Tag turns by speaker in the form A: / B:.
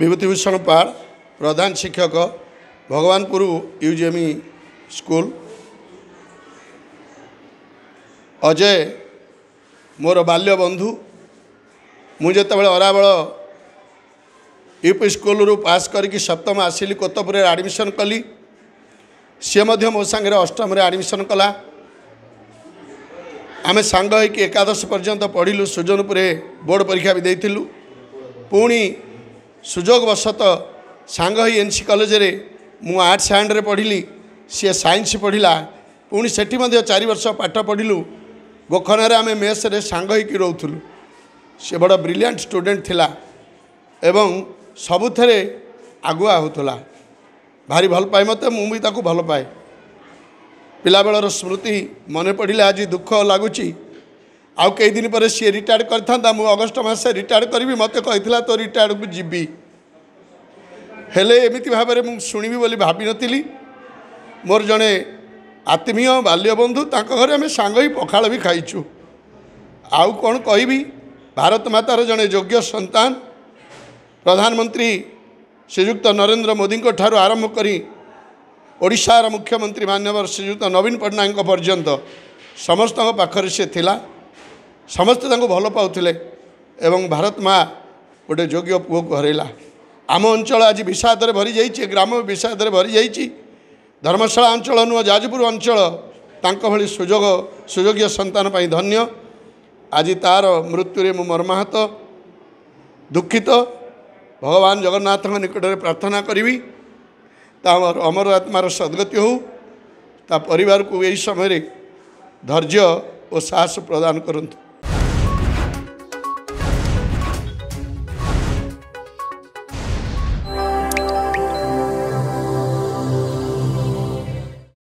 A: ବିଭୂତିଭୂଷଣ ପାଳ ପ୍ରଧାନ ଶିକ୍ଷକ ଭଗବାନପୁର ୟୁଜିଏମି ସ୍କୁଲ ଅଜୟ ମୋର ବାଲ୍ୟ ବନ୍ଧୁ ମୁଁ ଯେତେବେଳେ ଅରାବଳ ୟୁପି ସ୍କୁଲରୁ ପାସ୍ କରିକି ସପ୍ତମ ଆସିଲି କୋତପୁରରେ ଆଡ଼ମିସନ୍ କଲି ସିଏ ମଧ୍ୟ ମୋ ସାଙ୍ଗରେ ଅଷ୍ଟମରେ ଆଡ଼ମିସନ୍ କଲା ଆମେ ସାଙ୍ଗ ହୋଇକି ଏକାଦଶ ପର୍ଯ୍ୟନ୍ତ ପଢ଼ିଲୁ ସୁଜନପୁରରେ ବୋର୍ଡ଼ ପରୀକ୍ଷା ବି ଦେଇଥିଲୁ ପୁଣି ସୁଯୋଗବଶତଃ ସାଙ୍ଗ ହୋଇ ଏନ୍ ସି କଲେଜରେ ମୁଁ ଆର୍ଟସ୍ ହ୍ୟାଣ୍ଡରେ ପଢ଼ିଲି ସିଏ ସାଇନ୍ସ ପଢ଼ିଲା ପୁଣି ସେଠି ମଧ୍ୟ ଚାରି ବର୍ଷ ପାଠ ପଢ଼ିଲୁ ଗୋଖନାରେ ଆମେ ମେସ୍ରେ ସାଙ୍ଗ ହୋଇକି ରହୁଥିଲୁ ସିଏ ବଡ଼ ବ୍ରିଲିଆଣ୍ଟ ଷ୍ଟୁଡ଼େଣ୍ଟ ଥିଲା ଏବଂ ସବୁଥିରେ ଆଗୁଆ ହେଉଥିଲା ଭାରି ଭଲ ପାଏ ମୋତେ ମୁଁ ବି ତାକୁ ଭଲ ପାଏ ପିଲାବେଳର ସ୍ମୃତି ମନେ ପଡ଼ିଲେ ଆଜି ଦୁଃଖ ଲାଗୁଛି ଆଉ କେଇ ଦିନ ପରେ ସିଏ ରିଟାୟାର୍ଡ଼ କରିଥାନ୍ତା ମୁଁ ଅଗଷ୍ଟ ମାସରେ ରିଟାୟାର୍ଡ଼ କରିବି ମୋତେ କହିଥିଲା ତୋ ରିଟାୟାର୍ଡ଼କୁ ଯିବି ହେଲେ ଏମିତି ଭାବରେ ମୁଁ ଶୁଣିବି ବୋଲି ଭାବିନଥିଲି ମୋର ଜଣେ ଆତ୍ମୀୟ ବାଲ୍ୟ ବନ୍ଧୁ ତାଙ୍କ ଘରେ ଆମେ ସାଙ୍ଗ ହିଁ ପଖାଳ ବି ଖାଇଛୁ ଆଉ କ'ଣ କହିବି ଭାରତ ମାତାର ଜଣେ ଯୋଗ୍ୟ ସନ୍ତାନ ପ୍ରଧାନମନ୍ତ୍ରୀ ଶ୍ରୀଯୁକ୍ତ ନରେନ୍ଦ୍ର ମୋଦିଙ୍କ ଠାରୁ ଆରମ୍ଭ କରି ଓଡ଼ିଶାର ମୁଖ୍ୟମନ୍ତ୍ରୀ ମାନ୍ୟବର ଶ୍ରୀଯୁକ୍ତ ନବୀନ ପଟ୍ଟନାୟକଙ୍କ ପର୍ଯ୍ୟନ୍ତ ସମସ୍ତଙ୍କ ପାଖରେ ସେ ଥିଲା ସମସ୍ତେ ତାଙ୍କୁ ଭଲ ପାଉଥିଲେ ଏବଂ ଭାରତ ମା' ଗୋଟେ ଯୋଗ୍ୟ ପୁଅକୁ ହରାଇଲା ଆମ ଅଞ୍ଚଳ ଆଜି ବିଷାଦରେ ଭରିଯାଇଛି ଏ ଗ୍ରାମ ବିଷାଦରେ ଭରିଯାଇଛି ଧର୍ମଶାଳା ଅଞ୍ଚଳ ନୁହଁ ଯାଜପୁର ଅଞ୍ଚଳ ତାଙ୍କ ଭଳି ସୁଯୋଗ ସୁଯୋଗ୍ୟ ସନ୍ତାନ ପାଇଁ ଧନ୍ୟ ଆଜି ତା'ର ମୃତ୍ୟୁରେ ମୁଁ ମର୍ମାହତ ଦୁଃଖିତ ଭଗବାନ ଜଗନ୍ନାଥଙ୍କ ନିକଟରେ ପ୍ରାର୍ଥନା କରିବି ତା ଅମର ଆତ୍ମାର ସଦ୍ଗତି ହେଉ ତା ପରିବାରକୁ ଏହି ସମୟରେ ଧୈର୍ଯ୍ୟ ଓ ସାହସ ପ୍ରଦାନ କରନ୍ତୁ